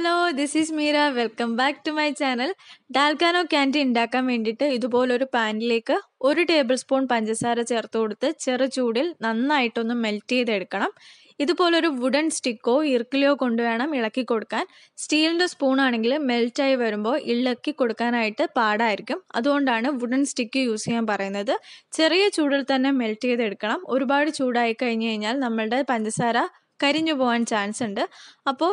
hello this is Meera welcome back to my channel ഡാൽക്കാനോ candy ഉണ്ടാക്കാൻ വേണ്ടിയിട്ട് ഇതുപോലൊരു പാനിലേക്ക് ഒരു ടേബിൾ സ്പൂൺ പഞ്ചസാര ചേർത്ത് കൊടുത്ത് ചെറു ചൂടിൽ നന്നായിട്ടൊന്ന് മെൽറ്റ് ചെയ്തെടുക്കണം ഇതുപോലൊരു വുഡൻ സ്റ്റിക്കോ ഇർക്കിലോ കൊണ്ടുവേണം ഇളക്കി കൊടുക്കാൻ സ്റ്റീലിൻ്റെ സ്പൂണാണെങ്കിൽ മെൽറ്റായി വരുമ്പോൾ ഇളക്കി കൊടുക്കാനായിട്ട് പാടായിരിക്കും അതുകൊണ്ടാണ് വുഡൻ സ്റ്റിക്ക് യൂസ് ചെയ്യാൻ പറയുന്നത് ചെറിയ ചൂടിൽ തന്നെ മെൽറ്റ് ചെയ്തെടുക്കണം ഒരുപാട് ചൂടായി കഴിഞ്ഞ് കഴിഞ്ഞാൽ നമ്മളുടെ പഞ്ചസാര കരിഞ്ഞു പോകാൻ ചാൻസ് ഉണ്ട് അപ്പോൾ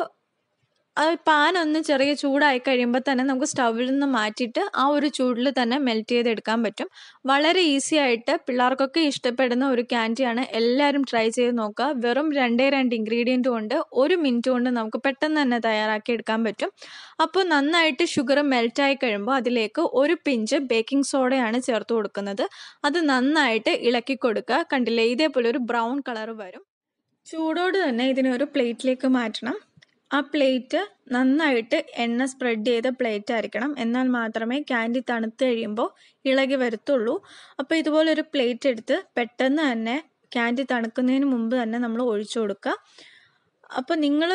പാൻ ഒന്ന് ചെറിയ ചൂടായി കഴിയുമ്പോൾ തന്നെ നമുക്ക് സ്റ്റൗവിൽ നിന്ന് മാറ്റിയിട്ട് ആ ഒരു ചൂടിൽ തന്നെ മെൽറ്റ് ചെയ്തെടുക്കാൻ പറ്റും വളരെ ഈസി ആയിട്ട് പിള്ളേർക്കൊക്കെ ഇഷ്ടപ്പെടുന്ന ഒരു ക്യാൻറ്റിയാണ് എല്ലാവരും ട്രൈ ചെയ്ത് നോക്കുക വെറും രണ്ടേ രണ്ട് ഇൻഗ്രീഡിയൻറ്റ് കൊണ്ട് ഒരു മിനിറ്റ് കൊണ്ട് നമുക്ക് പെട്ടെന്ന് തന്നെ തയ്യാറാക്കി എടുക്കാൻ പറ്റും അപ്പോൾ നന്നായിട്ട് ഷുഗർ മെൽറ്റായി കഴിയുമ്പോൾ അതിലേക്ക് ഒരു പിഞ്ച് ബേക്കിംഗ് സോഡയാണ് ചേർത്ത് കൊടുക്കുന്നത് അത് നന്നായിട്ട് ഇളക്കി കൊടുക്കുക കണ്ടില്ലേ ഇതേപോലെ ഒരു ബ്രൗൺ കളർ വരും ചൂടോട് തന്നെ ഇതിനെ ഒരു പ്ലേറ്റിലേക്ക് മാറ്റണം ആ പ്ലേറ്റ് നന്നായിട്ട് എണ്ണ സ്പ്രെഡ് ചെയ്ത പ്ലേറ്റ് ആയിരിക്കണം എന്നാൽ മാത്രമേ ക്യാൻഡി തണുത്ത് കഴിയുമ്പോൾ ഇളകി വരത്തുള്ളൂ അപ്പോൾ ഇതുപോലൊരു പ്ലേറ്റ് എടുത്ത് പെട്ടെന്ന് തന്നെ ക്യാൻഡി തണുക്കുന്നതിന് മുമ്പ് തന്നെ നമ്മൾ ഒഴിച്ചു കൊടുക്കുക അപ്പോൾ നിങ്ങൾ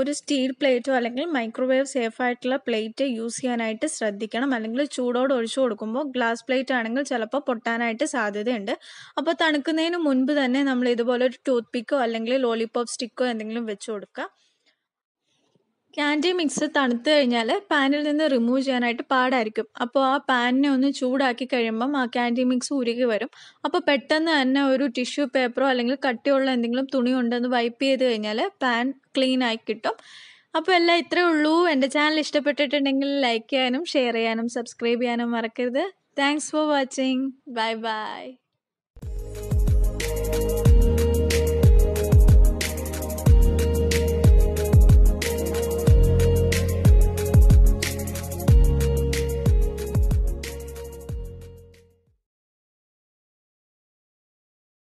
ഒരു സ്റ്റീൽ പ്ലേറ്റോ അല്ലെങ്കിൽ മൈക്രോവേവ് സേഫ് ആയിട്ടുള്ള പ്ലേറ്റ് യൂസ് ചെയ്യാനായിട്ട് ശ്രദ്ധിക്കണം അല്ലെങ്കിൽ ചൂടോട് ഒഴിച്ചു കൊടുക്കുമ്പോൾ ഗ്ലാസ് പ്ലേറ്റ് ആണെങ്കിൽ ചിലപ്പോൾ പൊട്ടാനായിട്ട് സാധ്യതയുണ്ട് അപ്പോൾ തണുക്കുന്നതിന് മുൻപ് തന്നെ നമ്മൾ ഇതുപോലെ ഒരു ടൂത്ത് പിക്കോ അല്ലെങ്കിൽ ലോലിപോപ്പ് സ്റ്റിക്കോ എന്തെങ്കിലും വെച്ച് കൊടുക്കുക ക്യാൻഡി മിക്സ് തണുത്ത് കഴിഞ്ഞാൽ പാനിൽ നിന്ന് റിമൂവ് ചെയ്യാനായിട്ട് പാടായിരിക്കും അപ്പോൾ ആ പാനിനെ ഒന്ന് ചൂടാക്കി കഴിയുമ്പം ആ ക്യാൻഡി മിക്സ് ഉരുകി വരും അപ്പോൾ പെട്ടെന്ന് തന്നെ ഒരു ടിഷ്യൂ പേപ്പറോ അല്ലെങ്കിൽ കട്ടിയുള്ള എന്തെങ്കിലും തുണി ഉണ്ടെന്ന് വൈപ്പ് ചെയ്ത് കഴിഞ്ഞാൽ പാൻ ക്ലീൻ ആയി കിട്ടും അപ്പോൾ എല്ലാം ഇത്രയേ ഉള്ളൂ എൻ്റെ ചാനൽ ഇഷ്ടപ്പെട്ടിട്ടുണ്ടെങ്കിൽ ലൈക്ക് ചെയ്യാനും ഷെയർ ചെയ്യാനും സബ്സ്ക്രൈബ് ചെയ്യാനും മറക്കരുത് thanks for watching bye by